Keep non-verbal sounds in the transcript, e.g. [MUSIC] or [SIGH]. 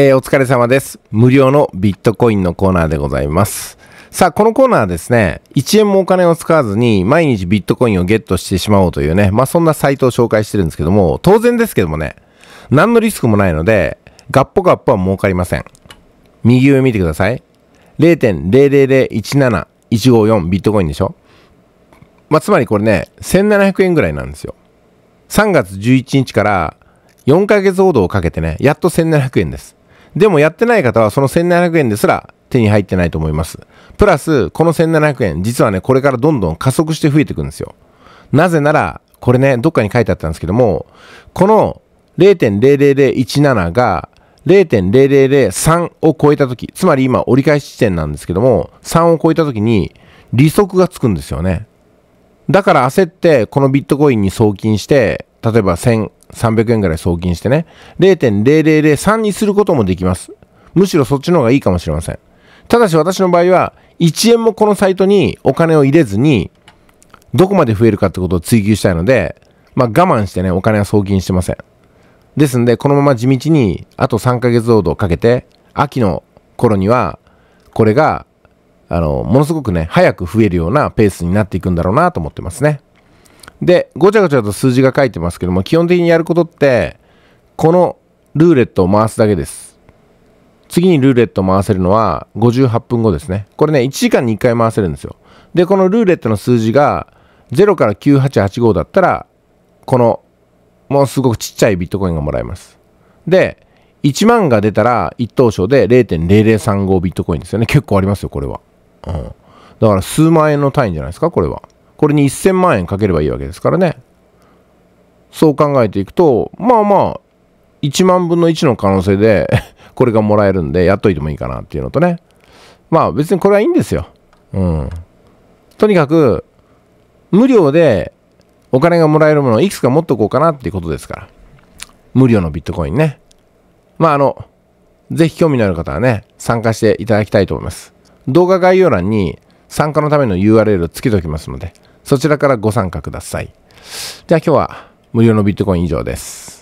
えー、お疲れ様です。無料のビットコインのコーナーでございます。さあ、このコーナーはですね、1円もお金を使わずに毎日ビットコインをゲットしてしまおうというね、まあそんなサイトを紹介してるんですけども、当然ですけどもね、何のリスクもないので、ガッポガッポは儲かりません。右上見てください。0.00017154ビットコインでしょまあ、つまりこれね、1700円ぐらいなんですよ。3月11日から4ヶ月ほどをかけてね、やっと1700円です。でもやってない方はその1700円ですら手に入ってないと思います。プラス、この1700円、実はね、これからどんどん加速して増えていくんですよ。なぜなら、これね、どっかに書いてあったんですけども、この0.00017が0.0003を超えたとき、つまり今折り返し地点なんですけども、3を超えたときに利息がつくんですよね。だから焦ってこのビットコインに送金して、例えば1300円ぐらい送金してね、0.0003にすることもできます。むしろそっちの方がいいかもしれません。ただし私の場合は、1円もこのサイトにお金を入れずに、どこまで増えるかってことを追求したいので、まあ我慢してね、お金は送金してません。ですんで、このまま地道に、あと3ヶ月ほどかけて、秋の頃には、これが、あの、ものすごくね、早く増えるようなペースになっていくんだろうなと思ってますね。で、ごちゃごちゃと数字が書いてますけども、基本的にやることって、このルーレットを回すだけです。次にルーレットを回せるのは58分後ですね。これね、1時間に1回回せるんですよ。で、このルーレットの数字が0から9885だったら、この、もうすごくちっちゃいビットコインがもらえます。で、1万が出たら1等賞で0.0035ビットコインですよね。結構ありますよ、これは。うん。だから数万円の単位じゃないですか、これは。これに1000万円かければいいわけですからね。そう考えていくと、まあまあ、1万分の1の可能性で [LAUGHS] これがもらえるんで、やっといてもいいかなっていうのとね。まあ別にこれはいいんですよ。うん。とにかく、無料でお金がもらえるものをいくつか持っとこうかなっていうことですから。無料のビットコインね。まああの、ぜひ興味のある方はね、参加していただきたいと思います。動画概要欄に参加のための URL をつけておきますので、そちらからご参加ください。では今日は無料のビットコイン以上です。